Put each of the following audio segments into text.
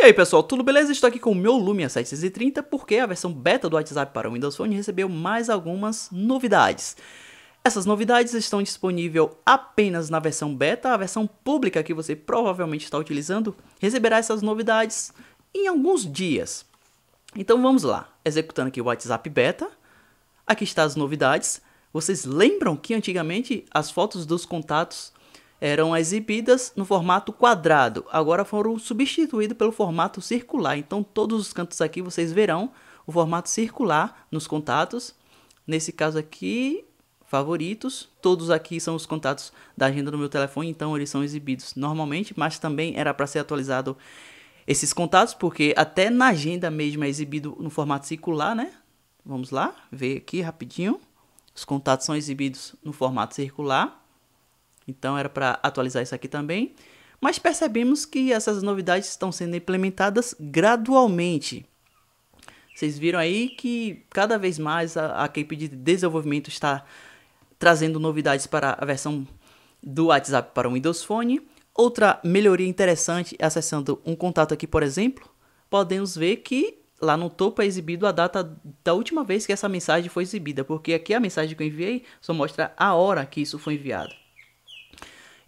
E aí pessoal, tudo beleza? Estou aqui com o meu Lumia 730 porque a versão beta do WhatsApp para o Windows Phone recebeu mais algumas novidades. Essas novidades estão disponíveis apenas na versão beta, a versão pública que você provavelmente está utilizando receberá essas novidades em alguns dias. Então vamos lá, executando aqui o WhatsApp beta, aqui está as novidades. Vocês lembram que antigamente as fotos dos contatos eram exibidas no formato quadrado, agora foram substituídos pelo formato circular. Então, todos os cantos aqui vocês verão o formato circular nos contatos. Nesse caso aqui, favoritos. Todos aqui são os contatos da agenda do meu telefone, então eles são exibidos normalmente, mas também era para ser atualizado esses contatos, porque até na agenda mesmo é exibido no formato circular, né? Vamos lá, ver aqui rapidinho. Os contatos são exibidos no formato circular. Então era para atualizar isso aqui também. Mas percebemos que essas novidades estão sendo implementadas gradualmente. Vocês viram aí que cada vez mais a, a equipe de desenvolvimento está trazendo novidades para a versão do WhatsApp para o Windows Phone. Outra melhoria interessante, é acessando um contato aqui, por exemplo, podemos ver que lá no topo é exibido a data da última vez que essa mensagem foi exibida, porque aqui a mensagem que eu enviei só mostra a hora que isso foi enviado.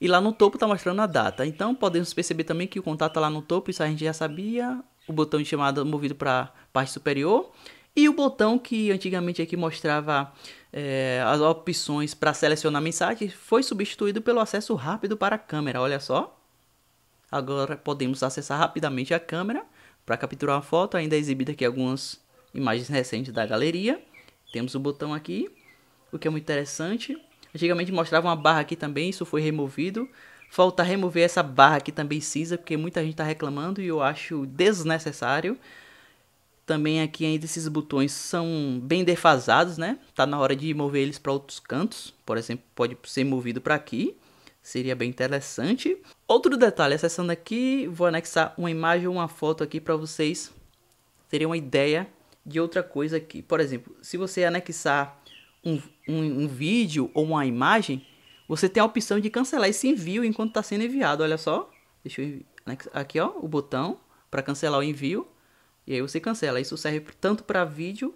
E lá no topo está mostrando a data. Então podemos perceber também que o contato está lá no topo, isso a gente já sabia. O botão de chamada movido para a parte superior. E o botão que antigamente aqui mostrava é, as opções para selecionar mensagem foi substituído pelo acesso rápido para a câmera. Olha só. Agora podemos acessar rapidamente a câmera para capturar uma foto. Ainda é exibida aqui algumas imagens recentes da galeria. Temos o botão aqui, o que é muito interessante. Antigamente mostrava uma barra aqui também, isso foi removido. Falta remover essa barra aqui também cinza, porque muita gente está reclamando e eu acho desnecessário. Também aqui ainda esses botões são bem defasados, né? Tá na hora de mover eles para outros cantos. Por exemplo, pode ser movido para aqui. Seria bem interessante. Outro detalhe, acessando aqui, vou anexar uma imagem ou uma foto aqui para vocês terem uma ideia de outra coisa aqui. Por exemplo, se você anexar um, um, um vídeo ou uma imagem, você tem a opção de cancelar esse envio enquanto está sendo enviado. Olha só, deixa eu né, aqui ó, o botão para cancelar o envio e aí você cancela. Isso serve tanto para vídeo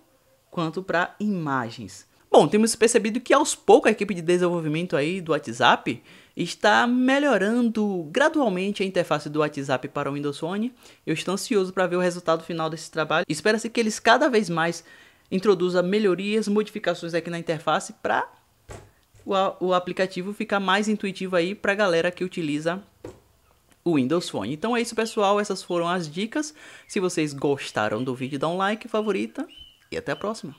quanto para imagens. Bom, temos percebido que aos poucos a equipe de desenvolvimento aí do WhatsApp está melhorando gradualmente a interface do WhatsApp para o Windows Phone. Eu estou ansioso para ver o resultado final desse trabalho. Espera-se que eles cada vez mais introduza melhorias, modificações aqui na interface para o, o aplicativo ficar mais intuitivo aí para a galera que utiliza o Windows Phone. Então é isso, pessoal. Essas foram as dicas. Se vocês gostaram do vídeo, dá um like, favorita e até a próxima.